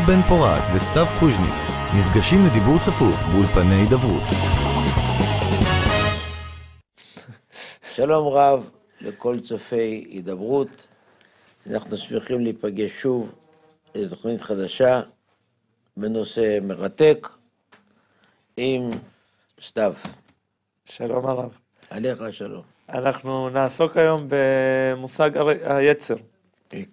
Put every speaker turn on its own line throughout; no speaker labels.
יואב בן פורת וסתיו קוז'ניץ נפגשים לדיבור צפוף באולפני הידברות.
שלום רב לכל צופי הידברות. אנחנו שמחים להיפגש שוב לתוכנית חדשה בנושא מרתק
עם סתיו. שלום הרב.
עליך שלום.
אנחנו נעסוק היום במושג היצר.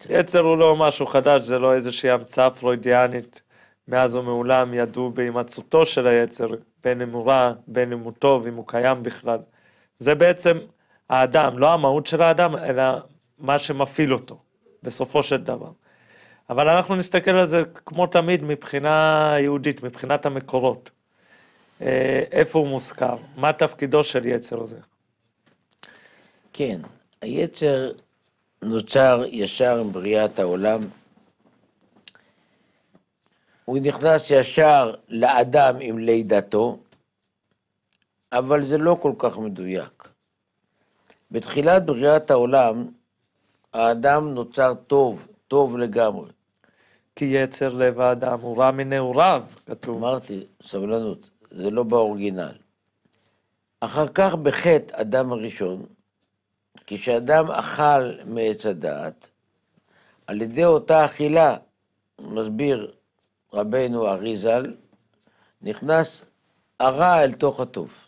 יצר הוא לא משהו חדש, זה לא איזושהי המצאה פרוידיאנית. מאז ומעולם ידעו בהימצאותו של היצר, בין אם הוא רע, בין אם הוא טוב, אם הוא קיים בכלל. זה בעצם האדם, לא המהות של האדם, אלא מה שמפעיל אותו, בסופו של דבר. אבל אנחנו נסתכל על זה, כמו תמיד, מבחינה יהודית, מבחינת המקורות.
אה, איפה
הוא מוזכר? מה תפקידו של יצר זה? כן, היצר נוצר ישר עם
בריאת העולם. הוא נכנס ישר לאדם עם לידתו, אבל זה לא כל כך מדויק. בתחילת בריאת העולם, האדם נוצר טוב, טוב לגמרי. כי יצר לב האדם הוא רע מנעוריו, כתוב. אמרתי, סבלנות, זה לא באורגינל. אחר כך בחטא אדם הראשון, כשאדם אכל מעץ הדעת, על ידי אותה אכילה, מסביר רבנו אריזל, נכנס הרע אל תוך הטוב.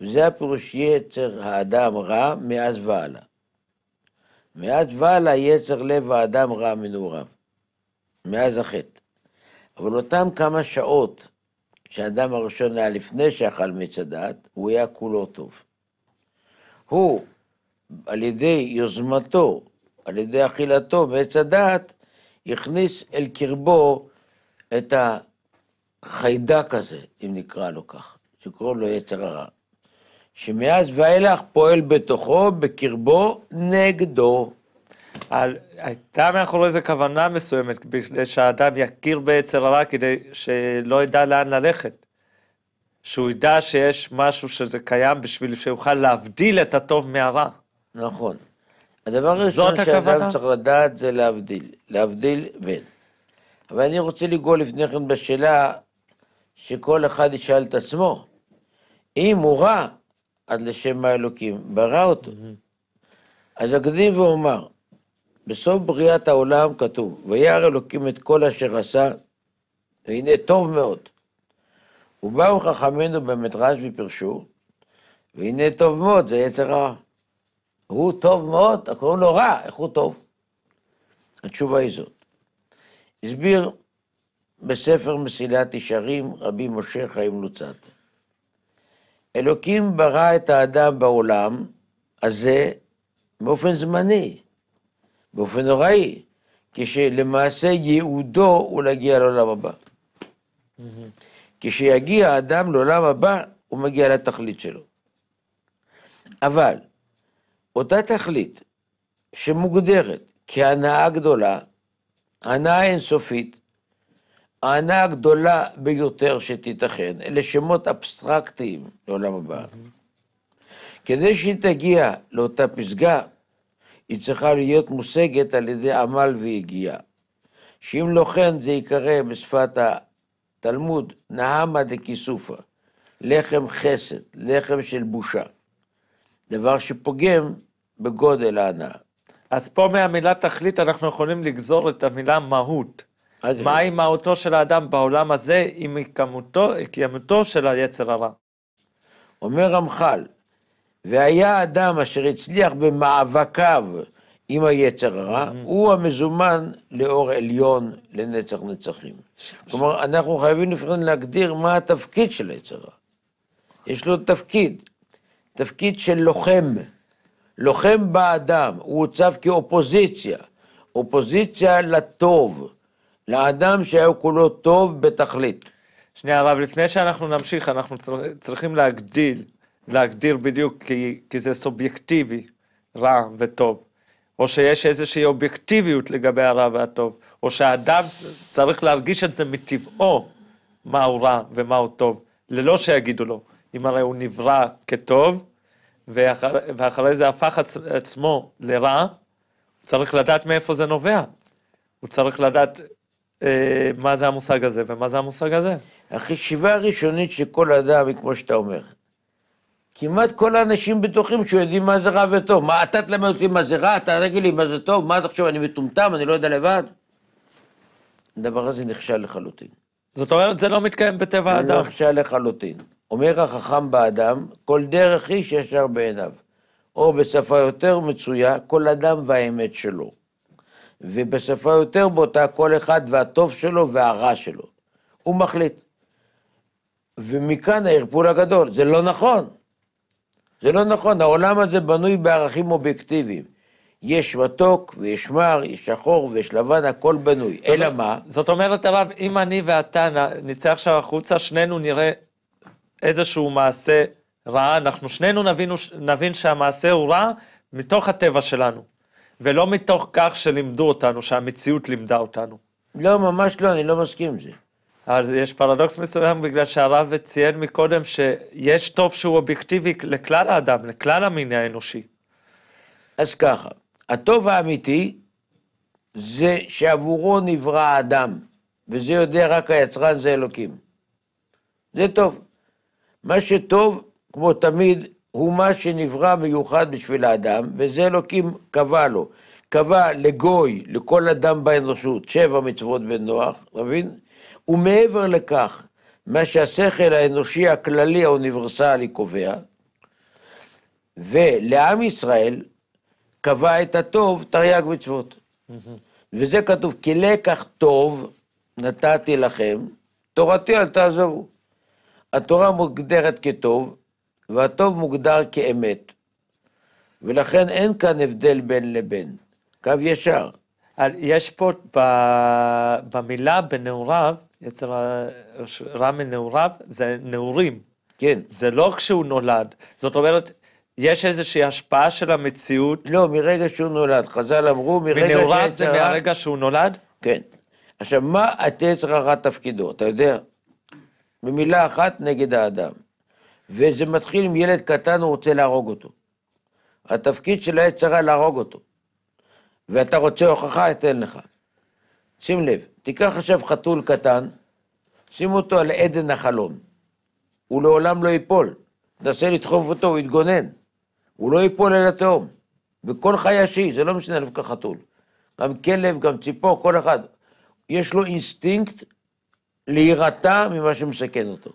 וזה הפירוש יצר האדם רע מאז והלאה. מאז והלאה יצר לב האדם רע מנעוריו, מאז החטא. אבל אותם כמה שעות שהאדם הראשון היה לפני שאכל מצדת, הוא היה כולו טוב. הוא על ידי יוזמתו, על ידי אכילתו מעץ הדעת, הכניס אל קרבו את החיידק הזה, אם נקרא לו כך, שקוראים לו יצר הרע, שמאז
ואילך פועל בתוכו, בקרבו, נגדו. על, הייתה מאחורי זה כוונה מסוימת, כדי שהאדם יכיר ביצר הרע, כדי שלא ידע לאן ללכת. שהוא ידע שיש משהו שזה קיים בשביל שיוכל להבדיל את הטוב מהרע. נכון. הדבר הראשון שאדם צריך לדעת זה
להבדיל, להבדיל בין. אבל אני רוצה לגאול לפני כן בשאלה שכל אחד ישאל את עצמו. אם הוא רע, אז לשם האלוקים ברא אותו. אז אקדים ואומר, בסוף בריאת העולם כתוב, וירא אלוקים את כל אשר עשה, והנה טוב מאוד. ובאו חכמינו במדרש ופרשו, והנה טוב מאוד, זה יצר הרע. הוא טוב מאוד, קוראים לו רע, איך הוא טוב? התשובה היא זאת. הסביר בספר מסילת ישרים רבי משה חיים לוצת. אלוקים ברא את האדם בעולם הזה באופן זמני, באופן נוראי, כשלמעשה ייעודו הוא להגיע לעולם הבא. כשיגיע האדם לעולם הבא, הוא מגיע לתכלית שלו. אבל אותה תכלית שמוגדרת כהנאה גדולה, הנאה אינסופית, ההנאה הגדולה ביותר שתיתכן, אלה שמות אבסטרקטיים לעולם הבא. כדי שהיא תגיע לאותה פסגה, היא צריכה להיות מושגת על ידי עמל ויגיעה. שאם לא כן זה ייקרא בשפת התלמוד נהמה דקיסופה, לחם חסד, לחם של בושה.
דבר שפוגם בגודל ההנאה. אז פה מהמילה תכלית אנחנו יכולים לגזור את המילה מהות. אוקיי. מהי מהותו של האדם בעולם הזה עם קיימותו של היצר הרע? אומר רמח"ל,
והיה אדם אשר הצליח במאבקיו עם היצר הרע, הוא המזומן לאור עליון לנצח נצחים. כלומר, אנחנו חייבים לפעמים להגדיר מה התפקיד של היצר הרע. יש לו תפקיד, תפקיד של לוחם, לוחם באדם, הוא הוצב כאופוזיציה, אופוזיציה לטוב, לאדם שהיה כולו טוב בתכלית.
שנייה, הרב, לפני שאנחנו נמשיך, אנחנו צריכים להגדיל, להגדיר בדיוק, כי, כי זה סובייקטיבי, רע וטוב. או שיש איזושהי אובייקטיביות לגבי הרע והטוב, או שהאדם צריך להרגיש את זה מטבעו, מה הוא רע ומה הוא טוב, ללא שיגידו לו. אם הרי הוא נברא כטוב, ואחר, ואחרי זה הפך עצ, עצמו לרע, צריך לדעת מאיפה זה נובע. הוא צריך לדעת אה, מה זה המושג הזה ומה זה המושג הזה.
החשיבה הראשונית של כל אדם היא כמו שאתה אומר. כמעט כל האנשים בטוחים שהוא יודעים מה זה רע וטוב. מה, אתה תלמד אותי מה זה רע, אתה תגיד לי מה זה טוב, מה אתה חושב, אני מטומטם, אני לא יודע לבד? הדבר הזה נכשל לחלוטין.
זאת אומרת, זה לא מתקיים בטבע לא האדם. זה
נכשל לחלוטין. אומר החכם באדם, כל דרך איש ישר בעיניו, או בשפה יותר מצויה, כל אדם והאמת שלו. ובשפה יותר בוטה, כל אחד והטוב שלו והרע שלו. הוא מחליט. ומכאן הערפול הגדול, זה לא נכון. זה לא נכון, העולם הזה בנוי בערכים אובייקטיביים. יש מתוק ויש מר, יש שחור ויש לבן, הכל בנוי. אלא מה?
זאת אומרת, הרב, אם אני ואתה נצא עכשיו החוצה, שנינו נראה איזשהו מעשה רע, אנחנו שנינו נבינו, נבין שהמעשה הוא רע מתוך הטבע שלנו, ולא מתוך כך שלימדו אותנו, שהמציאות לימדה אותנו. לא, ממש לא, אני לא מסכים עם זה. אז יש פרדוקס מסוים בגלל שהרב ציין מקודם שיש טוב שהוא אובייקטיבי לכלל האדם, לכלל המין האנושי. אז ככה, הטוב האמיתי
זה שעבורו נברא האדם, וזה יודע רק היצרן זה אלוקים. זה טוב. מה שטוב, כמו תמיד, הוא מה שנברא מיוחד בשביל האדם, וזה אלוקים קבע לו. קבע לגוי, לכל אדם באנושות, שבע מצוות בן נוח, אתה מבין? ומעבר לכך, מה שהשכל האנושי הכללי האוניברסלי קובע, ולעם ישראל קבע את הטוב תרי"ג מצוות. וזה כתוב, כי לקח טוב נתתי לכם, תורתי אל תעזבו. התורה מוגדרת כטוב, והטוב מוגדר כאמת.
ולכן אין כאן הבדל בין לבין, קו ישר. יש פה במילה בנעוריו, אצל רע מנעוריו, זה נעורים. כן. זה לא כשהוא נולד. זאת אומרת, יש איזושהי השפעה של המציאות. לא, מרגע שהוא נולד. חז"ל אמרו, מרגע שהיצר הרע... מנעוריו זה מהרגע
שהוא נולד? כן. עכשיו, מה היצר הרע תפקידו? אתה יודע? במילה אחת נגד האדם. וזה מתחיל עם ילד קטן, הוא רוצה להרוג אותו. התפקיד של העץ הרע להרוג אותו. ואתה רוצה הוכחה, אתן לך. שים לב, תיקח עכשיו חתול קטן, שים אותו על עדן החלום. הוא לעולם לא ייפול. תנסה לדחוף אותו, הוא יתגונן. הוא לא ייפול אל התהום. וכל חיישי, זה לא משנה דווקא חתול. גם כלב, גם ציפור, כל אחד. יש לו אינסטינקט להירתע ממה שמסכן אותו.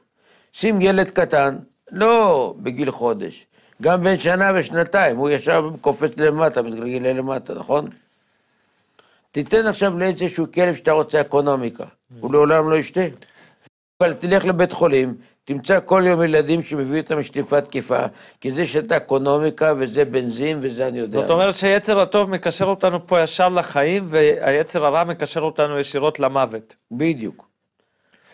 שים ילד קטן, לא בגיל חודש, גם בן שנה ושנתיים, הוא ישב קופץ למטה, מתגלגל למטה, נכון? תיתן עכשיו לאיזשהו כלב שאתה רוצה אקונומיקה, mm. הוא לעולם לא ישתה. אבל תלך לבית חולים, תמצא כל יום ילדים שמביאו אותם לשטיפת תקיפה, כי זה שאתה אקונומיקה וזה בנזין וזה אני יודע. זאת
אומרת שהיצר הטוב מקשר אותנו פה ישר לחיים, והיצר הרע מקשר אותנו ישירות למוות. בדיוק.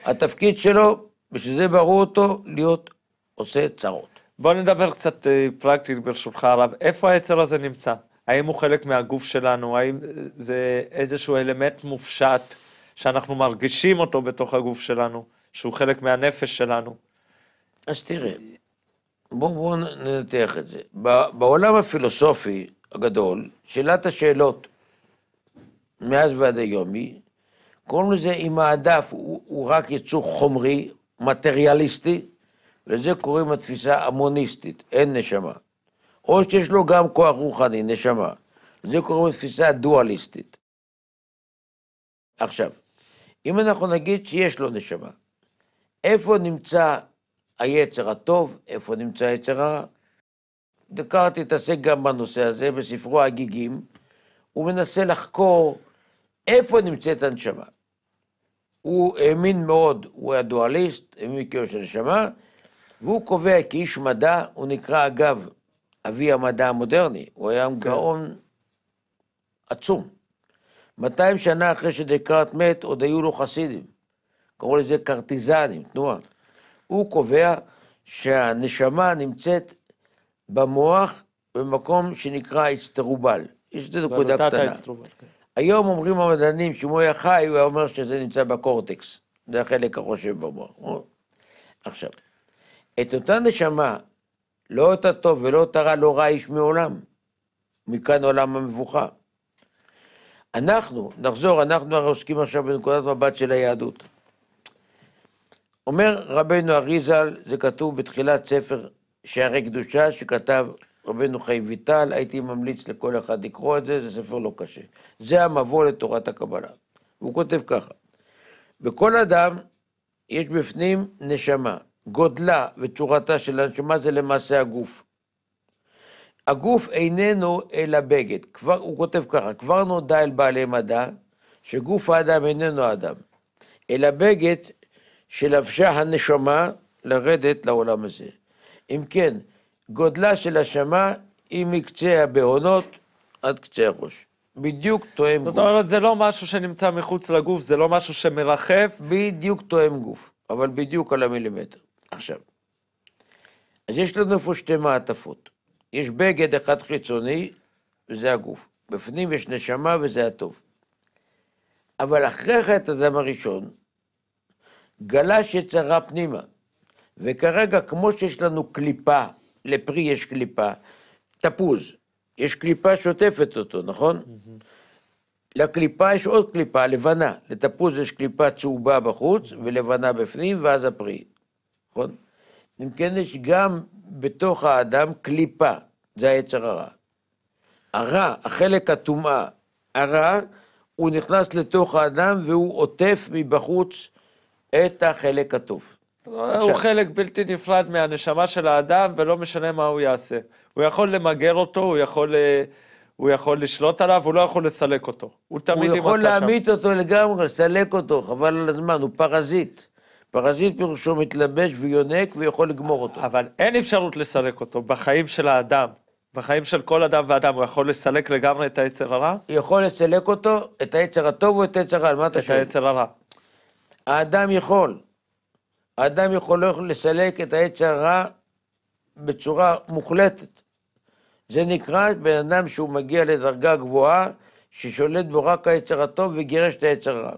התפקיד שלו, בשביל זה ברור אותו, להיות עושה צרות. בוא נדבר קצת אה, פרקטית ברשותך הרב, איפה היצר הזה נמצא? האם הוא חלק מהגוף שלנו? האם אה, זה איזשהו אלמנט מופשט שאנחנו מרגישים אותו בתוך הגוף שלנו, שהוא חלק מהנפש שלנו? אז תראה, בואו בוא ננתח את זה.
בעולם הפילוסופי הגדול, שאלת השאלות מאז ועד היום היא קוראים לזה עם העדף, הוא, הוא רק יצור חומרי, מטריאליסטי, לזה קוראים התפיסה המוניסטית, אין נשמה. או שיש לו גם כוח רוחני, נשמה. זה קוראים לתפיסה דואליסטית. עכשיו, אם אנחנו נגיד שיש לו נשמה, איפה נמצא היצר הטוב, איפה נמצא היצר הרע? דקארט התעסק גם בנושא הזה, בספרו הגיגים, הוא מנסה לחקור איפה נמצאת הנשמה. הוא האמין מאוד, הוא היה דואליסט, האמין מכיוון של נשמה, והוא קובע כאיש מדע, הוא נקרא אגב אבי המדע המודרני, הוא היה כן. גאון עצום. 200 שנה אחרי שדקארט מת, עוד היו לו חסידים. קראו לזה קרטיזנים, תנועה. הוא קובע שהנשמה נמצאת במוח במקום שנקרא אצטרובל. יש לזה נקודה קטנה. אצטרובל, כן. היום אומרים המדענים שאם הוא היה חי, הוא היה אומר שזה נמצא בקורטקס, זה החלק החושב במוח. עכשיו, את אותה נשמה, לא את הטוב ולא את הרע, לא רע איש מעולם. מכאן עולם המבוכה. אנחנו, נחזור, אנחנו הרי עוסקים עכשיו בנקודת מבט של היהדות. אומר רבנו אריזל, זה כתוב בתחילת ספר שערי קדושה, שכתב רבנו חיים ויטל, הייתי ממליץ לכל אחד לקרוא את זה, זה ספר לא קשה. זה המבוא לתורת הקבלה. והוא כותב ככה: בכל אדם יש בפנים נשמה. גודלה וצורתה של הנשמה זה למעשה הגוף. הגוף איננו אלא בגד. כבר, הוא כותב ככה, כבר נודע אל בעלי מדע שגוף האדם איננו אדם, אלא בגד שלבשה הנשמה לרדת לעולם הזה. אם כן, גודלה של השמה
היא מקצה הבעונות עד קצה הראש. בדיוק תואם גוף. זאת אומרת, זה לא משהו שנמצא מחוץ לגוף, זה לא משהו שמרחף. בדיוק תואם גוף, אבל בדיוק
על המילימטר. עכשיו, אז יש לנו פה שתי מעטפות. יש בגד אחד חיצוני, וזה הגוף. בפנים יש נשמה, וזה הטוב. אבל אחרי חטא הדם הראשון, גלש יצרה פנימה. וכרגע, כמו שיש לנו קליפה לפרי יש קליפה, תפוז, יש קליפה שוטפת אותו, נכון? Mm-hmm. לקליפה יש עוד קליפה, לבנה. לתפוז יש קליפה צהובה בחוץ mm-hmm. ולבנה בפנים, ואז הפרי, נכון? אם כן, יש גם בתוך האדם קליפה, זה היצר הרע. הרע, החלק הטומאה, הרע, הוא נכנס לתוך האדם והוא עוטף מבחוץ את החלק הטוב.
הוא חלק בלתי נפרד מהנשמה של האדם, ולא משנה מה הוא יעשה. הוא יכול למגר אותו, הוא יכול, אה, הוא יכול לשלוט עליו, הוא לא יכול לסלק אותו. הוא תמיד יימצא שם. הוא יכול להמית
אותו לגמרי, לסלק אותו, חבל על הזמן, הוא פרזיט. פרזיט פירושו
מתלבש ויונק ויכול לגמור אותו. אבל אין אפשרות לסלק אותו בחיים של האדם. בחיים של כל אדם ואדם, הוא יכול לסלק לגמרי את היצר הרע?
יכול לסלק אותו, את היצר הטוב או את היצר הרע, מה אתה שואל?
את היצר הרע. האדם יכול,
האדם לא יכול לסלק את העץ הרע בצורה מוחלטת. זה נקרא בן אדם שהוא מגיע לדרגה גבוהה, ששולט בו רק היצר הטוב וגירש את העץ הרע.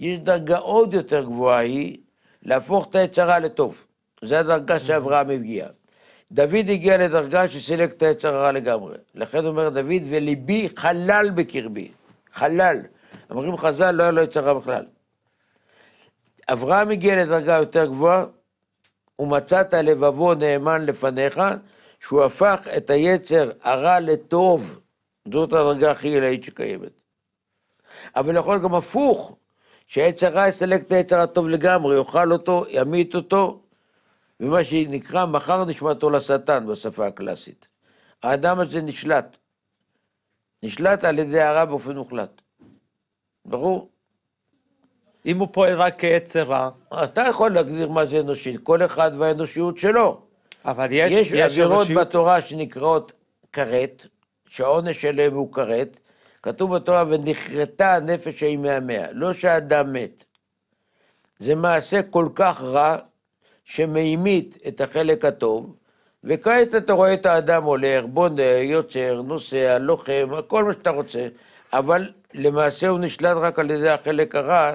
יש דרגה עוד יותר גבוהה היא להפוך את העץ הרע לטוב. זו הדרגה שאברהם הגיע. דוד הגיע לדרגה שסילק את העץ הרע לגמרי. לכן אומר דוד, וליבי חלל בקרבי. חלל. אומרים חז"ל, לא היה לו עץ הרע בכלל. אברהם הגיע לדרגה יותר גבוהה, ומצאת לבבו נאמן לפניך, שהוא הפך את היצר הרע לטוב. זאת הדרגה הכי עילאית שקיימת. אבל יכול גם הפוך, שהיצר רע יסלק את היצר הטוב לגמרי, יאכל אותו, ימית אותו, ומה שנקרא, מחר נשמתו לשטן בשפה הקלאסית. האדם הזה נשלט. נשלט על ידי הרע באופן מוחלט. ברור? אם הוא פועל רק כיצר רע? אתה יכול להגדיר מה זה אנושי, כל אחד והאנושיות שלו. אבל יש, יש, יש עבירות אנושיות... בתורה שנקראות כרת, שהעונש שלהם הוא כרת, כתוב בתורה, ונכרתה הנפש ההיא מהמאה, לא שאדם מת. זה מעשה כל כך רע, שמעימית את החלק הטוב, וכעת אתה רואה את האדם הולך, בונה, יוצר, נוסע, לוחם, כל מה שאתה רוצה, אבל למעשה הוא נשלט רק על ידי החלק הרע,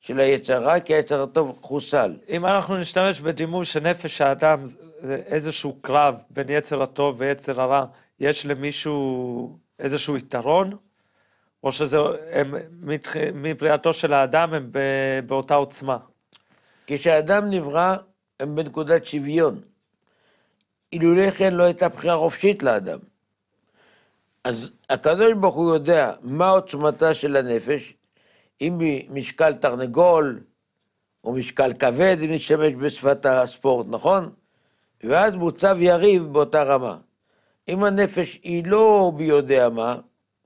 של היצר רע, כי היצר הטוב חוסל.
אם אנחנו נשתמש בדימוי שנפש האדם זה איזשהו קרב בין יצר הטוב ויצר הרע, יש למישהו איזשהו יתרון? או שזה, הם, מתח... מבריאתו של האדם הם ב, באותה עוצמה? כשהאדם נברא,
הם בנקודת שוויון. אילולי כן לא הייתה בחירה חופשית לאדם. אז הקדוש ברוך הוא יודע מה עוצמתה של הנפש, אם משקל תרנגול, או משקל כבד, אם נשתמש בשפת הספורט, נכון? ואז מוצב יריב באותה רמה. אם הנפש היא לא מי יודע מה,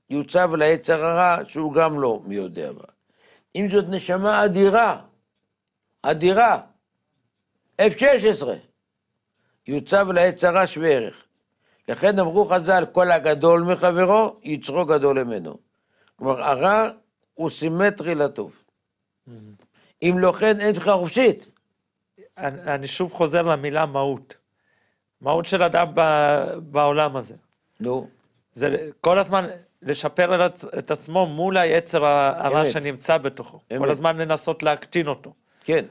יוצב ליצר הרע שהוא גם לא מי יודע מה. אם זאת נשמה אדירה, אדירה, F-16, יוצב ליצר הרע שווה ערך. לכן אמרו חז"ל, כל הגדול מחברו, יצרו גדול ממנו. כלומר, הרע
הוא סימטרי לטוב. אם לא כן, אין בחירה חופשית. אני, שוב חוזר למילה מהות. מהות של אדם בעולם הזה.
נו. זה
כל הזמן לשפר את עצמו מול היצר הרע שנמצא בתוכו. כל הזמן לנסות להקטין אותו. כן.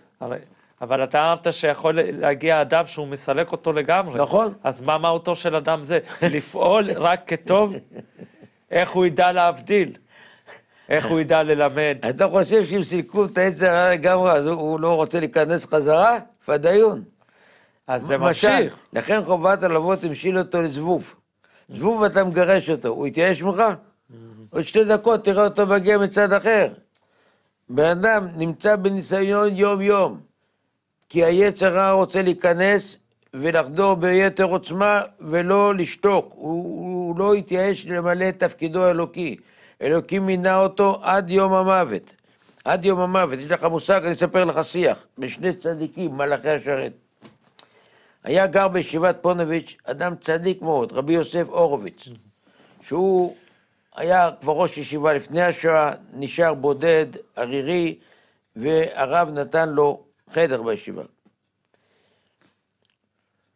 אבל אתה אמרת שיכול להגיע אדם שהוא מסלק אותו לגמרי. נכון. אז מה מהותו של אדם זה? לפעול רק כטוב? איך הוא ידע להבדיל? איך הוא ידע
ללמד? אתה חושב שאם סילקו את העץ הרע לגמרי, אז הוא לא רוצה להיכנס חזרה? פדיון. אז זה ממשיך. לכן חובת הלוות המשיל אותו לזבוב. זבוב אתה מגרש אותו, הוא התייאש ממך? עוד שתי דקות תראה אותו מגיע מצד אחר. בן אדם נמצא בניסיון יום-יום, כי היצר הרע רוצה להיכנס ולחדור ביתר עוצמה ולא לשתוק. הוא, הוא לא התייאש למלא את תפקידו האלוקי. אלוקים מינה אותו עד יום המוות. עד יום המוות, יש לך מושג, אני אספר לך שיח, בשני צדיקים, מלאכי השרת. היה גר בישיבת פונוביץ' אדם צדיק מאוד, רבי יוסף הורוביץ, שהוא היה כבר ראש ישיבה לפני השואה, נשאר בודד, ערירי, והרב נתן לו חדר בישיבה.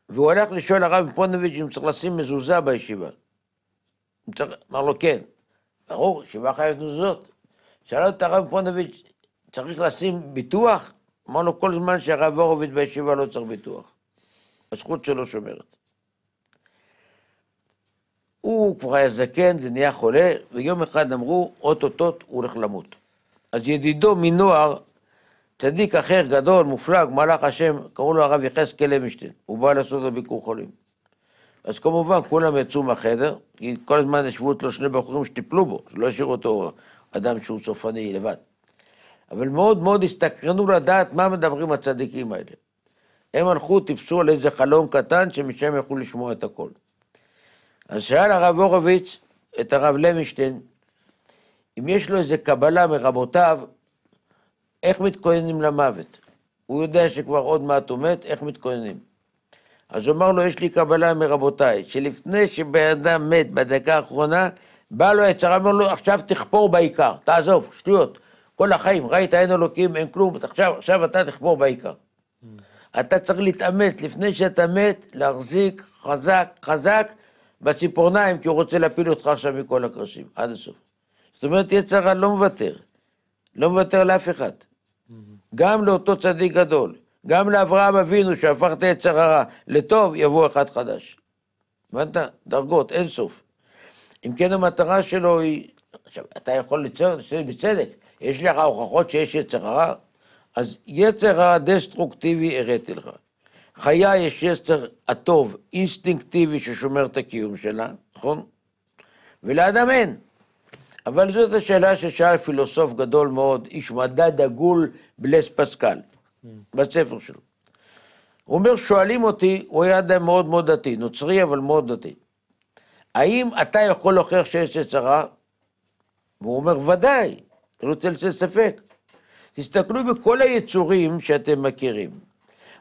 והוא הלך לשאול הרב פונוביץ' אם צריך לשים מזוזה בישיבה. אמר לו כן. ברור, שבעה חייבת מזוזות. שאל את הרב פונדוביץ', צריך לשים ביטוח? אמרנו כל זמן שהרב הורוביץ בישיבה לא צריך ביטוח. הזכות שלו שומרת. הוא כבר היה זקן ונהיה חולה, ויום אחד אמרו, אוטוטוט הוא הולך למות. אז ידידו מנוער, צדיק אחר, גדול, מופלג, מלאך השם, קראו לו הרב יחזקאל לוינשטיין, הוא בא לעשות לו ביקור חולים. אז כמובן, כולם יצאו מהחדר, כי כל הזמן ישבו אותו שני בחורים שטיפלו בו, שלא השאירו אותו אדם שהוא סופני לבד. אבל מאוד מאוד הסתקרנו לדעת מה מדברים הצדיקים האלה. הם הלכו, טיפסו על איזה חלום קטן, שמשם יכלו לשמוע את הכל. אז שאל הרב הורוביץ את הרב לוינשטיין, אם יש לו איזה קבלה מרבותיו, איך מתכוננים למוות? הוא יודע שכבר עוד מעט הוא מת, איך מתכוננים? אז הוא אמר לו, יש לי קבלה מרבותיי, שלפני שבן אדם מת בדקה האחרונה, בא לו יצר, אמר לו, עכשיו תכפור בעיקר, תעזוב, שטויות. כל החיים, ראית אין אלוקים, אין כלום, עכשיו, עכשיו אתה תכפור בעיקר. Mm. אתה צריך להתאמץ לפני שאתה מת, להחזיק חזק, חזק בציפורניים, כי הוא רוצה להפיל אותך עכשיו מכל הקרשים, עד הסוף. זאת אומרת, יצר לא מוותר, לא מוותר לאף אחד. Mm-hmm. גם לאותו צדיק גדול. גם לאברהם אבינו שהפך את היצר הרע לטוב, יבוא אחד חדש. הבנת? דרגות, אין סוף. אם כן, המטרה שלו היא... עכשיו, אתה יכול לציין, בצדק, יש לך הוכחות שיש יצר הרע? אז יצר הרע דסטרוקטיבי הראתי לך. חיה יש יצר הטוב, אינסטינקטיבי, ששומר את הקיום שלה, נכון? ולאדם אין. אבל זאת השאלה ששאל פילוסוף גדול מאוד, איש מדע דגול, בלס פסקל. בספר שלו. הוא אומר, שואלים אותי, הוא היה אדם מאוד מאוד דתי, נוצרי אבל מאוד דתי, האם אתה יכול להוכיח שיש יצרה? והוא אומר, ודאי, אני לא רוצה לצאת ספק. תסתכלו בכל היצורים שאתם מכירים.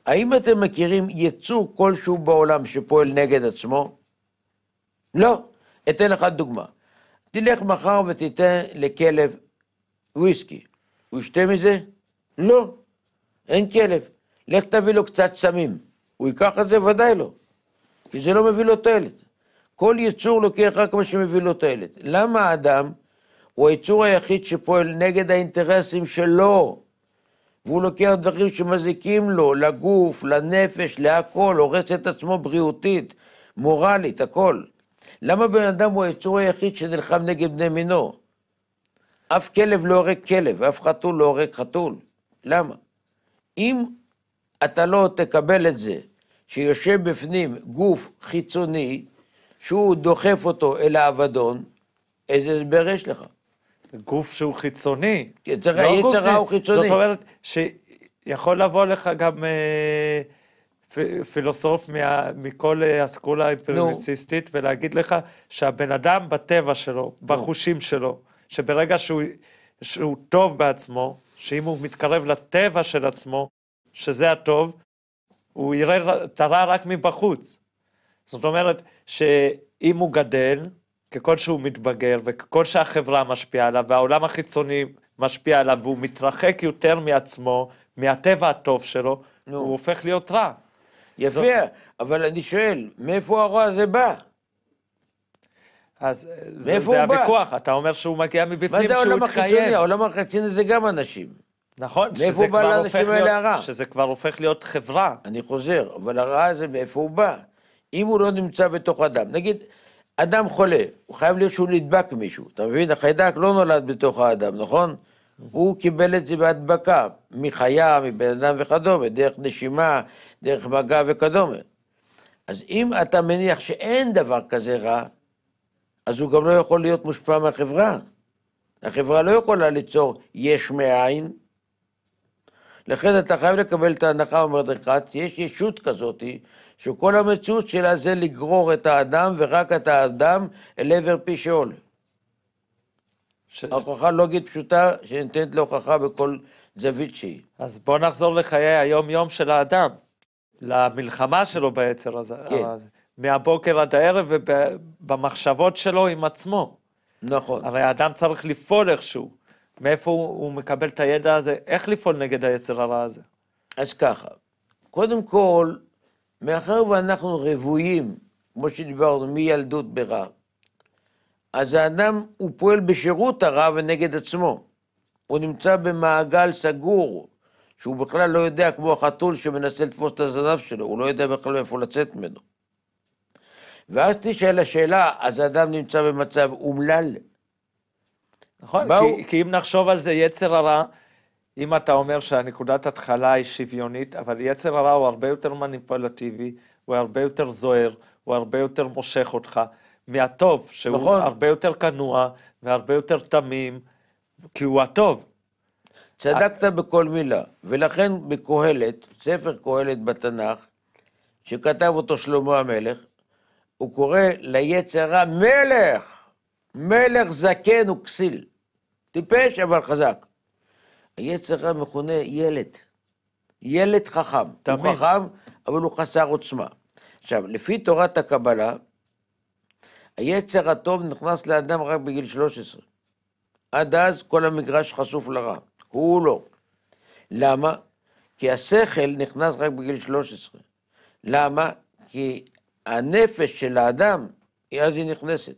האם אתם מכירים יצור כלשהו בעולם שפועל נגד עצמו? לא. אתן לך דוגמה. תלך מחר ותיתן לכלב וויסקי, הוא ישתה מזה? לא. אין כלב. לך תביא לו קצת סמים. הוא ייקח את זה? ודאי לא. כי זה לא מביא לו תועלת. כל יצור לוקח רק מה שמביא לו תועלת. למה האדם הוא היצור היחיד שפועל נגד האינטרסים שלו, והוא לוקח דברים שמזיקים לו, לגוף, לנפש, להכול, הורס את עצמו בריאותית, מורלית, הכל. למה בן אדם הוא היצור היחיד שנלחם נגד בני מינו? אף כלב לא הורג כלב, אף חתול לא הורג חתול. למה? אם אתה לא תקבל את זה, שיושב בפנים גוף חיצוני, שהוא
דוחף אותו אל האבדון, איזה הסבר יש לך? גוף שהוא חיצוני. יצרה, כן, לא יצרה הוא חיצוני. זאת אומרת שיכול לבוא לך גם אה, פ, פילוסוף מה, מכל אסכולה אה, אימפריאליסטית ולהגיד לך שהבן אדם בטבע שלו, בחושים שלו, שברגע שהוא, שהוא טוב בעצמו, שאם הוא מתקרב לטבע של עצמו, שזה הטוב, הוא יראה את הרע רק מבחוץ. זאת אומרת, שאם הוא גדל, ככל שהוא מתבגר, וככל שהחברה משפיעה עליו, והעולם החיצוני משפיע עליו, והוא מתרחק יותר מעצמו, מהטבע הטוב שלו, נו. הוא הופך להיות רע. יפה, זאת... אבל אני שואל, מאיפה הרוע הזה בא? אז אה, זה, זה הוויכוח, אתה אומר שהוא מגיע מבפנים, שהוא התחייב. מה זה העולם החיצוני? העולם
החיצוני זה גם אנשים. נכון, שזה כבר, הופך להיות, האלה
הרע? שזה כבר הופך להיות חברה.
אני חוזר, אבל הרע הזה מאיפה הוא בא? אם הוא לא נמצא בתוך אדם, נגיד, אדם חולה, הוא חייב להיות שהוא נדבק מישהו, אתה מבין? החיידק לא נולד בתוך האדם, נכון? הוא קיבל את זה בהדבקה, מחיה, מבן אדם וכדומה, דרך נשימה, דרך מגע וכדומה. אז אם אתה מניח שאין דבר כזה רע, אז הוא גם לא יכול להיות מושפע מהחברה. החברה לא יכולה ליצור יש מאין. לכן אתה חייב לקבל את ההנחה, אומר לקראת, יש ישות כזאתי, שכל המציאות שלה זה לגרור את האדם ורק את האדם אל עבר פי שאול. ש... הוכחה לוגית פשוטה
שניתנת להוכחה בכל זווית שהיא. אז בוא נחזור לחיי היום-יום של האדם, למלחמה שלו ביצר הזה. כן. מהבוקר עד הערב ובמחשבות שלו עם עצמו. נכון. הרי האדם צריך לפעול איכשהו. מאיפה הוא, הוא מקבל את הידע הזה, איך לפעול נגד היצר הרע הזה? אז ככה,
קודם כל, מאחר ואנחנו רוויים, כמו שדיברנו, מילדות ברע, אז האדם, הוא פועל בשירות הרע ונגד עצמו. הוא נמצא במעגל סגור, שהוא בכלל לא יודע, כמו החתול שמנסה לתפוס את הזנב שלו, הוא לא יודע בכלל מאיפה לצאת ממנו. ואז תשאל השאלה,
אז האדם נמצא במצב אומלל? נכון, כי, הוא... כי אם נחשוב על זה, יצר הרע, אם אתה אומר שהנקודת התחלה היא שוויונית, אבל יצר הרע הוא הרבה יותר מניפולטיבי, הוא הרבה יותר זוהר, הוא הרבה יותר מושך אותך, מהטוב, שהוא נכון. הרבה יותר כנוע והרבה יותר תמים, כי הוא
הטוב. צדקת את... בכל מילה, ולכן בקהלת, ספר קהלת בתנ"ך, שכתב אותו שלמה המלך, הוא קורא ליצר רע מלך, מלך זקן וכסיל. טיפש אבל חזק. היצר רע מכונה ילד, ילד חכם. תמיד. הוא חכם, אבל הוא חסר עוצמה. עכשיו, לפי תורת הקבלה, היצר הטוב נכנס לאדם רק בגיל 13. עד אז כל המגרש חשוף לרע, הוא לא. למה? כי השכל נכנס רק בגיל 13. למה? כי הנפש של האדם, אז היא נכנסת.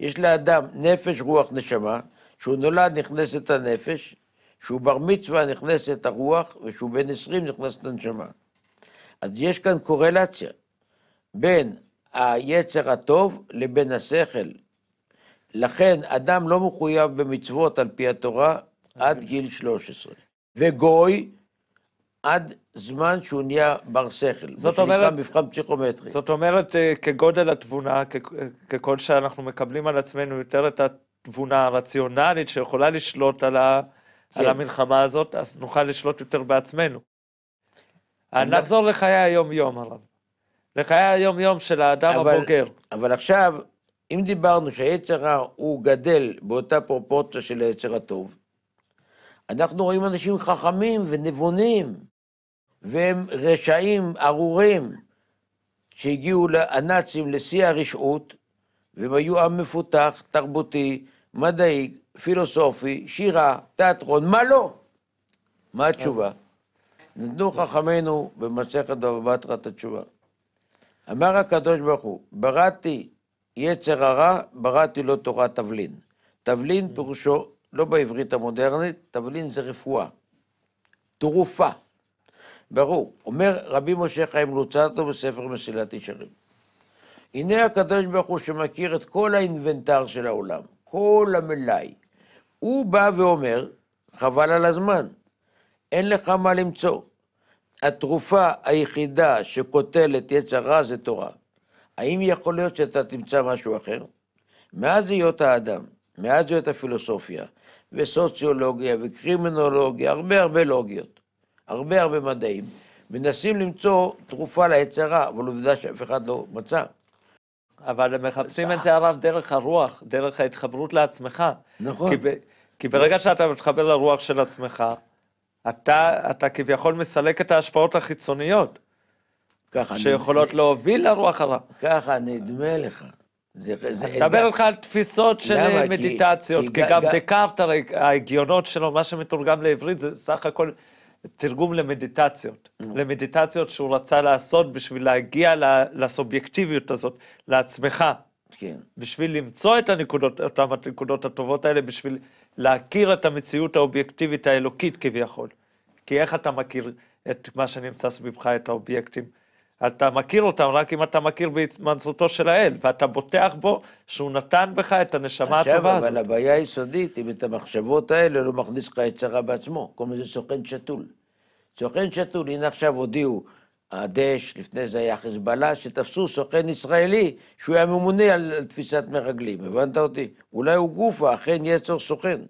יש לאדם נפש, רוח, נשמה, שהוא נולד נכנסת הנפש, שהוא בר מצווה נכנסת הרוח, ושהוא בן עשרים נכנסת הנשמה. אז יש כאן קורלציה בין היצר הטוב לבין השכל. לכן אדם לא מחויב במצוות על פי התורה עד גיל 13, וגוי עד זמן שהוא נהיה בר שכל, זאת אומרת, שנקרא
מבחן פסיכומטרי. זאת אומרת, אה, כגודל התבונה, אה, ככל שאנחנו מקבלים על עצמנו יותר את התבונה הרציונלית שיכולה לשלוט על, ה, כן. על המלחמה הזאת, אז נוכל לשלוט יותר בעצמנו. אז נחזור לא- לחיי היום-יום, הרב. לחיי היום-יום של האדם אבל, הבוגר.
אבל עכשיו, אם דיברנו שהיצר הרע הוא גדל באותה פרופורציה של היצר הטוב, אנחנו רואים אנשים חכמים ונבונים, והם רשעים ארורים שהגיעו הנאצים לשיא הרשעות, והם היו עם מפותח, תרבותי, מדעי, פילוסופי, שירה, תיאטרון, מה לא? מה התשובה? נתנו חכמינו במסכת בבא בתרא את התשובה. אמר הקדוש ברוך הוא, בראתי יצר הרע, בראתי לו תורת תבלין. תבלין פירושו, לא בעברית המודרנית, תבלין זה רפואה, תרופה. ברור. אומר רבי משה חיים לוצטו בספר מסילת ישרים. הנה הקדוש ברוך הוא שמכיר את כל האינבנטר של העולם, כל המלאי. הוא בא ואומר, חבל על הזמן, אין לך מה למצוא. התרופה היחידה שקוטלת יצר רע זה תורה. האם יכול להיות שאתה תמצא משהו אחר? מאז היות האדם, מאז היות הפילוסופיה, וסוציולוגיה, וקרימינולוגיה, הרבה הרבה לוגיות. הרבה הרבה מדעים, מנסים למצוא תרופה ליצרה, אבל עובדה שאף אחד לא מצא.
אבל הם מחפשים את זה הרב דרך הרוח, דרך ההתחברות לעצמך. נכון. כי, ב, כי ברגע שאתה מתחבר לרוח של עצמך, אתה, אתה כביכול מסלק את ההשפעות החיצוניות. ככה שיכולות נדמה... להוביל לרוח הרע.
ככה נדמה לך. זה, אני מדבר איתך על
תפיסות של מדיטציות, כי, כי, כי גם, גם דקארט, הרי ההגיונות שלו, מה שמתורגם לעברית זה סך הכל תרגום למדיטציות, mm. למדיטציות שהוא רצה לעשות בשביל להגיע לסובייקטיביות הזאת, לעצמך. כן. בשביל למצוא את הנקודות, אותן הנקודות הטובות האלה, בשביל להכיר את המציאות האובייקטיבית האלוקית כביכול. כי איך אתה מכיר את מה שנמצא סביבך, את האובייקטים? אתה מכיר אותם רק אם אתה מכיר בהתמנסותו של האל, ואתה בוטח בו שהוא נתן בך את הנשמה עכשיו, הטובה הזאת. עכשיו, אבל
הבעיה היסודית, אם את המחשבות האלה לא מכניס לך את שרה בעצמו, קוראים לזה סוכן שתול. סוכן שתול, הנה עכשיו הודיעו, הדש, לפני זה היה חיזבאללה, שתפסו סוכן ישראלי שהוא היה ממונה על, על תפיסת מרגלים, הבנת אותי? אולי הוא גופה, אכן יצר סוכן.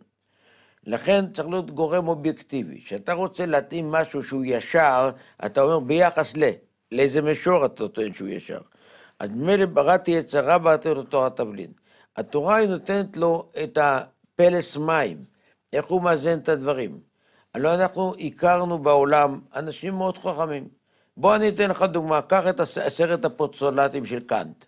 לכן צריך להיות גורם אובייקטיבי. כשאתה רוצה להתאים משהו שהוא ישר, אתה אומר ביחס ל... לאיזה מישור אתה טוען שהוא ישר? אז ממילא בראתי את יצרה באתי אותו תבלין. התורה היא נותנת לו את הפלס מים, איך הוא מאזן את הדברים. הלוא אנחנו הכרנו בעולם אנשים מאוד חכמים. בוא אני אתן לך דוגמה, קח את עשרת הפוצולטים של קאנט.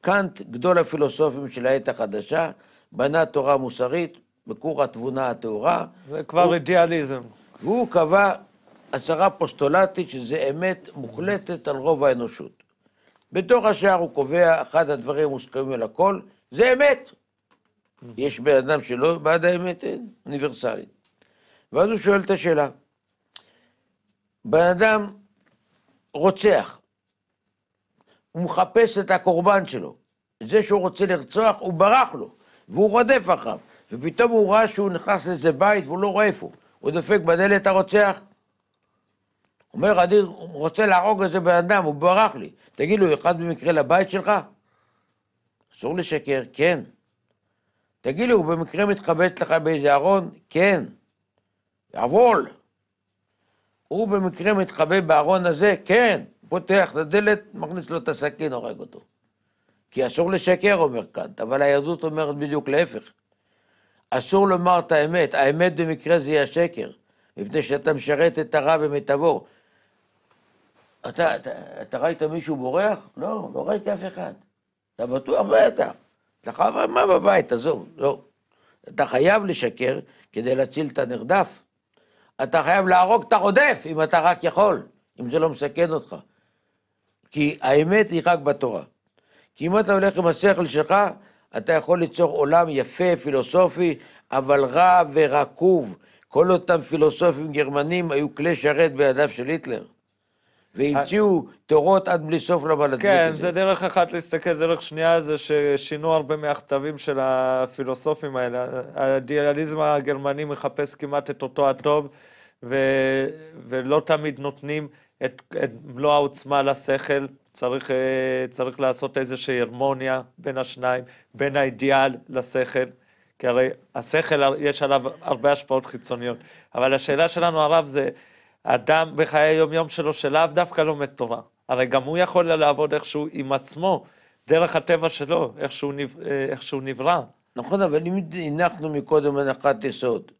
קאנט, גדול הפילוסופים של העת החדשה, בנה תורה מוסרית, בכור התבונה הטהורה. זה כבר הוא, אידיאליזם. והוא קבע הצהרה פוסטולטית שזה אמת מוחלטת על רוב האנושות. בתוך השאר הוא קובע, אחד הדברים מוסכמים על הכל, זה אמת. יש בן אדם שלא בעד האמת, אין, אוניברסלית. ואז הוא שואל את השאלה. בן אדם רוצח, הוא מחפש את הקורבן שלו. זה שהוא רוצה לרצוח, הוא ברח לו, והוא רודף אחריו. ופתאום הוא ראה שהוא נכנס לאיזה בית והוא לא רואה איפה. הוא דופק בדלת הרוצח, אומר, אני רוצה להרוג איזה בן אדם, הוא ברח לי. תגיד הוא אחד במקרה לבית שלך? אסור לשקר, כן. תגיד הוא במקרה מתחבט לך באיזה ארון? כן. יבול. הוא במקרה מתחבא בארון הזה? כן. פותח את הדלת, מכניס לו את הסכין, הורג אותו. כי אסור לשקר, אומר קאנט, אבל היהדות אומרת בדיוק להפך. אסור לומר את האמת, האמת במקרה זה יהיה השקר, מפני שאתה משרת את הרע במיטבו. אתה, אתה, אתה ראית מישהו בורח? לא, לא ראיתי אף אחד. אתה בטוח? בטח. חייב, מה בבית? עזוב, לא. אתה חייב לשקר כדי להציל את הנרדף. אתה חייב להרוג את הרודף, אם אתה רק יכול, אם זה לא מסכן אותך. כי האמת היא רק בתורה. כי אם אתה הולך עם השכל שלך, אתה יכול ליצור עולם יפה, פילוסופי, אבל רע ורקוב. כל אותם פילוסופים גרמנים היו כלי שרת בידיו של היטלר. והמציאו תורות עד בלי סוף לבלדות. כן, זה
דרך אחת להסתכל, דרך שנייה זה ששינו הרבה מהכתבים של הפילוסופים האלה. האידיאליזם הגרמני מחפש כמעט את אותו הטוב, ו... ולא תמיד נותנים את, את מלוא העוצמה לשכל. צריך, אה, צריך לעשות איזושהי הרמוניה בין השניים, בין האידיאל לשכל. כי הרי השכל, יש עליו הרבה השפעות חיצוניות. אבל השאלה שלנו, הרב, זה... אדם בחיי היומיום שלו, שלאו דווקא לומד תורה. הרי גם הוא יכול לעבוד איכשהו עם עצמו, דרך הטבע שלו, איכשהו, אה, שהוא, נברא. נכון, אבל אם הנחנו מקודם
הנחת יסוד,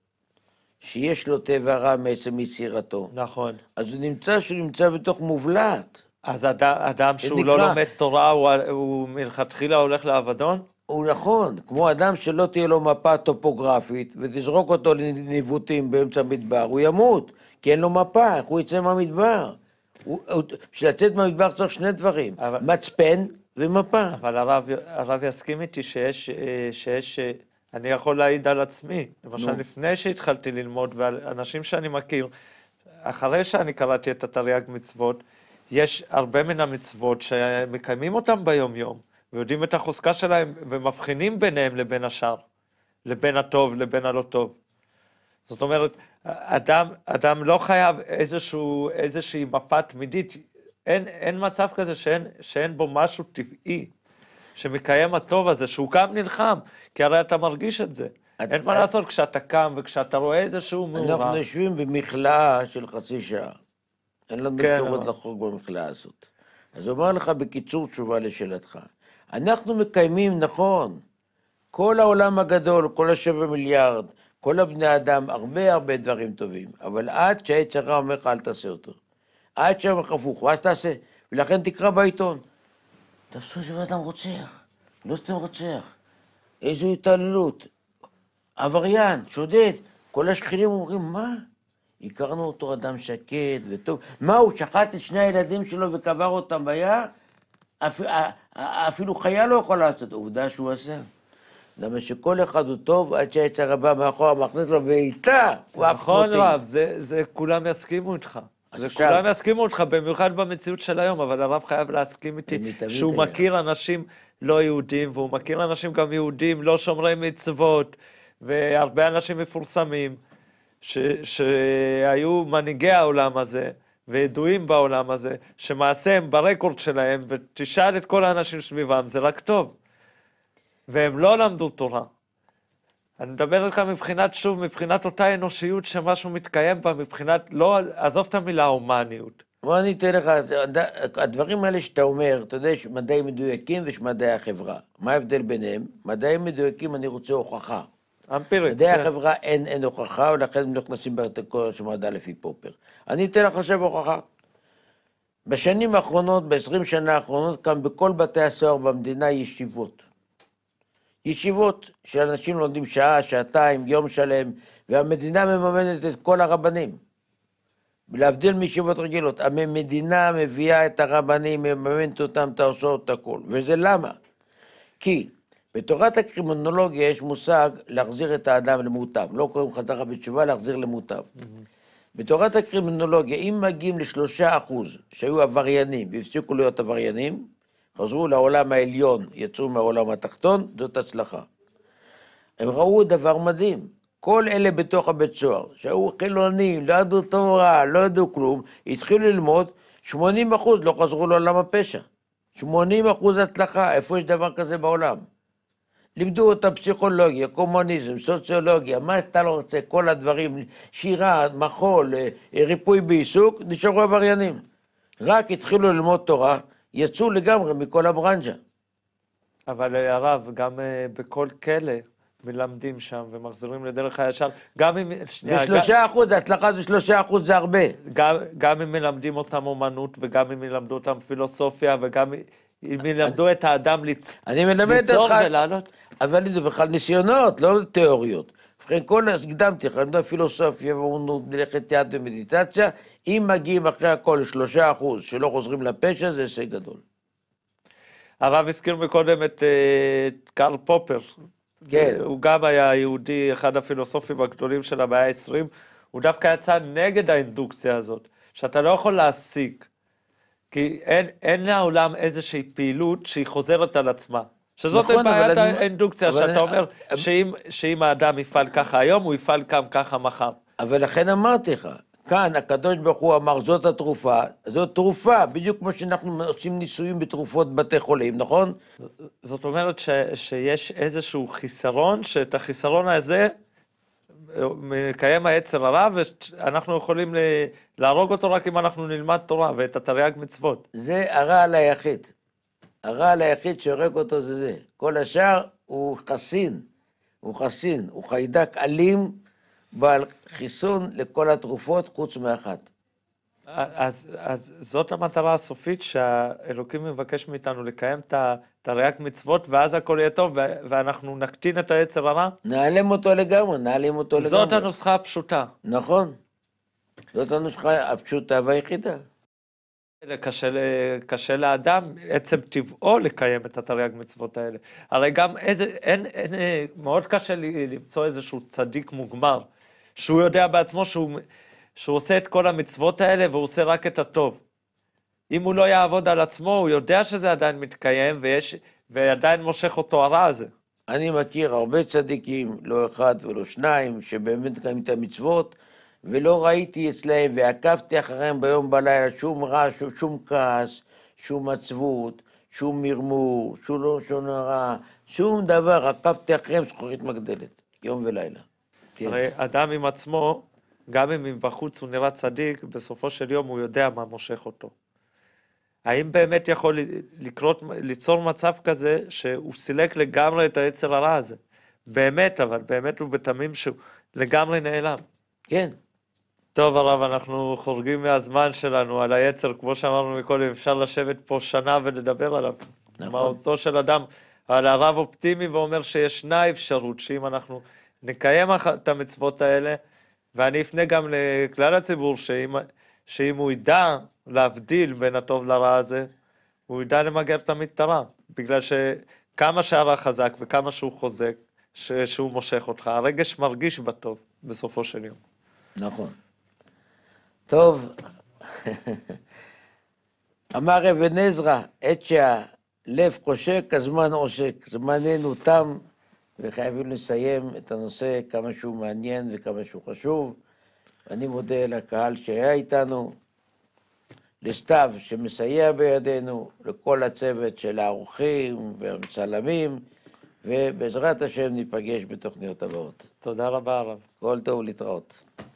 שיש לו טבע רע מעצם יצירתו. נכון. אז הוא נמצא שהוא נמצא בתוך מובלעת.
אז אד, אדם שהוא לא נקרא... לא לומד תורה, הוא, הוא מלכתחילה הולך לאבדון?
הוא נכון, כמו אדם שלא תהיה לו מפה טופוגרפית ותזרוק אותו לניווטים באמצע המדבר, הוא ימות, כי אין לו מפה, איך הוא יצא מהמדבר? בשביל לצאת מהמדבר צריך שני דברים, אבל... מצפן
ומפה. אבל הרב, הרב יסכים איתי שיש, אה, שיש, אה, אני יכול להעיד על עצמי, למשל נו. לפני שהתחלתי ללמוד, ואנשים שאני מכיר, אחרי שאני קראתי את התרי"ג מצוות, יש הרבה מן המצוות שמקיימים אותם ביום-יום. ויודעים את החוזקה שלהם, ומבחינים ביניהם לבין השאר, לבין הטוב לבין הלא טוב. זאת אומרת, אדם, אדם לא חייב איזשהו, איזושהי מפה תמידית, אין, אין מצב כזה שאין, שאין בו משהו טבעי שמקיים הטוב הזה, שהוא גם נלחם, כי הרי אתה מרגיש את זה. את, אין את... מה לעשות כשאתה קם וכשאתה רואה איזשהו מאורע. אנחנו
יושבים במכלאה של חצי שעה. אין לנו כן, אפשרות לחרוג במכלאה הזאת. אז אומר לך בקיצור תשובה לשאלתך. אנחנו מקיימים, נכון, כל העולם הגדול, כל השבע מיליארד, כל הבני אדם, הרבה הרבה דברים טובים, אבל עד שהעץ הרע אומר לך, אל תעשה אותו. עד שהעץ שהעם הפוך, ואז תעשה, ולכן תקרא בעיתון. תפסו איזה אדם רוצח, לא סתם רוצח, איזו התעללות, עבריין, שודד, כל השכנים אומרים, מה? הכרנו אותו אדם שקט וטוב, מה, הוא שחט את שני הילדים שלו וקבר אותם ביער? אפ... אה, אה, אפילו חיה לא יכולה לעשות, עובדה שהוא עשה. למה שכל אחד הוא טוב עד שהיצר הבא מאחורה מכניס לו בעיטה,
הוא אף נכון, רב, זה, זה כולם יסכימו איתך. זה עכשיו... כולם יסכימו איתך, במיוחד במציאות של היום, אבל הרב חייב להסכים איתי שהוא היה. מכיר אנשים לא יהודים, והוא מכיר אנשים גם יהודים לא שומרי מצוות, והרבה אנשים מפורסמים, שהיו מנהיגי העולם הזה. וידועים בעולם הזה, שמעשיהם ברקורד שלהם, ותשאל את כל האנשים סביבם, זה רק טוב. והם לא למדו תורה. אני מדבר איתך מבחינת, שוב, מבחינת אותה אנושיות שמשהו מתקיים בה, מבחינת, לא, עזוב את המילה הומניות. בוא אני אתן
לך, הדברים האלה שאתה אומר, אתה יודע, יש מדעים מדויקים ויש מדעי החברה. מה ההבדל ביניהם? מדעים מדויקים, אני רוצה הוכחה.
אמפירית. מדעי כן.
החברה אין, אין הוכחה, ולכן הם לא נכנסים בקטגוריה שמועדה לפי פופר. אני אתן לך עכשיו הוכחה. בשנים האחרונות, ב-20 שנה האחרונות, כאן בכל בתי הסוהר במדינה ישיבות. ישיבות שאנשים לומדים שעה, שעתיים, יום שלם, והמדינה מממנת את כל הרבנים. להבדיל מישיבות רגילות, המדינה מביאה את הרבנים, מממנת אותם, את ההרשאות, את הכול. וזה למה? כי בתורת הקרימינולוגיה יש מושג להחזיר את האדם למוטב, לא קוראים חזרה בתשובה, להחזיר למוטב. בתורת הקרימינולוגיה, אם מגיעים לשלושה אחוז שהיו עבריינים והפסיקו להיות עבריינים, חזרו לעולם העליון, יצאו מהעולם התחתון, זאת הצלחה. הם ראו דבר מדהים. כל אלה בתוך הבית סוהר, שהיו חילונים, לא ידעו תורה, לא ידעו כלום, התחילו ללמוד, 80 אחוז לא חזרו לעולם הפשע. 80 אחוז הצלחה, איפה יש דבר כזה בעולם? לימדו אותה פסיכולוגיה, קומוניזם, סוציולוגיה, מה שאתה לא רוצה, כל הדברים, שירה, מחול, אה, אה, ריפוי בעיסוק, נשארו עבריינים. רק התחילו ללמוד תורה, יצאו לגמרי מכל הברנז'ה.
אבל אה, הרב, גם בכל כלא מלמדים שם ומחזירים לדרך הישר, גם אם... שנייה, ושלושה גם...
אחוז, ההצלחה זה שלושה אחוז, זה הרבה.
גם, גם אם מלמדים אותם אומנות, וגם אם ילמדו אותם פילוסופיה, וגם אם ילמדו את האדם לצעוק אני ולעלות.
אבל זה בכלל ניסיונות, לא תיאוריות. ובכן, כל הקדמתי לך, לימדה לא פילוסופיה ואומנות, מלאכת יד ומדיטציה, אם מגיעים אחרי הכל שלושה אחוז שלא חוזרים לפשע, זה הישג גדול.
הרב הזכיר מקודם את uh, קרל פופר. כן. הוא גם היה יהודי, אחד הפילוסופים הגדולים של המאה ה-20. הוא דווקא יצא נגד האינדוקציה הזאת, שאתה לא יכול להסיק. כי אין, אין לעולם איזושהי פעילות שהיא חוזרת על עצמה. שזאת נכון, בעיית האינדוקציה, אבל... שאתה אומר אה, אה, שאם, שאם האדם יפעל ככה היום, הוא יפעל גם ככה מחר.
אבל לכן אמרתי לך, כאן הקדוש ברוך הוא אמר, זאת התרופה, זאת תרופה, בדיוק
כמו שאנחנו עושים ניסויים בתרופות בתי חולים, נכון? זאת אומרת ש, שיש איזשהו חיסרון, שאת החיסרון הזה מקיים היצר הרע, ואנחנו יכולים להרוג אותו רק אם אנחנו נלמד תורה ואת התרי"ג מצוות.
זה הרע על היחיד. הרע על היחיד שהורג אותו זה זה. כל השאר הוא חסין, הוא חסין, הוא חיידק אלים, בעל חיסון לכל התרופות חוץ מאחת.
אז, אז זאת המטרה הסופית שהאלוקים מבקש מאיתנו לקיים את הרי"ג מצוות, ואז הכל יהיה טוב, ואנחנו נקטין את היצר הרע.
נעלם אותו לגמרי, נעלם אותו זאת לגמרי. זאת
הנוסחה הפשוטה. נכון. זאת
הנוסחה הפשוטה והיחידה.
קשה, קשה לאדם, עצם טבעו לקיים את התרי"ג מצוות האלה. הרי גם איזה, אין, אין, אה, מאוד קשה למצוא איזשהו צדיק מוגמר, שהוא יודע בעצמו שהוא שהוא עושה את כל המצוות האלה והוא עושה רק את הטוב. אם הוא לא יעבוד על עצמו, הוא יודע שזה עדיין מתקיים ויש, ועדיין מושך אותו הרע הזה.
אני מכיר הרבה צדיקים, לא אחד ולא שניים, שבאמת קיימים את המצוות, ולא ראיתי אצלהם ועקבתי אחריהם ביום בלילה שום רע, שום, שום כעס, שום עצבות, שום מרמור, שום לא שום רע, שום
דבר, עקבתי אחריהם זכוכית מגדלת, יום ולילה. כן. הרי כן. אדם עם עצמו, גם אם מבחוץ הוא נראה צדיק, בסופו של יום הוא יודע מה מושך אותו. האם באמת יכול לקרות, ליצור מצב כזה שהוא סילק לגמרי את היצר הרע הזה? באמת, אבל באמת הוא בתמים שהוא לגמרי נעלם. כן. טוב, הרב, אנחנו חורגים מהזמן שלנו על היצר, כמו שאמרנו מקודם, אפשר לשבת פה שנה ולדבר עליו. נכון. מהותו של אדם, אבל הרב אופטימי ואומר שישנה אפשרות שאם אנחנו נקיים את המצוות האלה, ואני אפנה גם לכלל הציבור, שאם, שאם הוא ידע להבדיל בין הטוב לרע הזה, הוא ידע למגר תמיד את הרע. בגלל שכמה שהרע חזק וכמה שהוא חוזק, ש, שהוא מושך אותך, הרגש מרגיש בטוב בסופו של יום. נכון. טוב,
אמר אבן עזרא, עת שהלב חושק, הזמן עושק. זמננו תם. וחייבים לסיים את הנושא כמה שהוא מעניין וכמה שהוא חשוב. אני מודה לקהל שהיה איתנו, לסתיו שמסייע בידינו, לכל הצוות של האורחים והמצלמים, ובעזרת השם ניפגש בתוכניות הבאות. תודה רבה, הרב. כל טוב להתראות.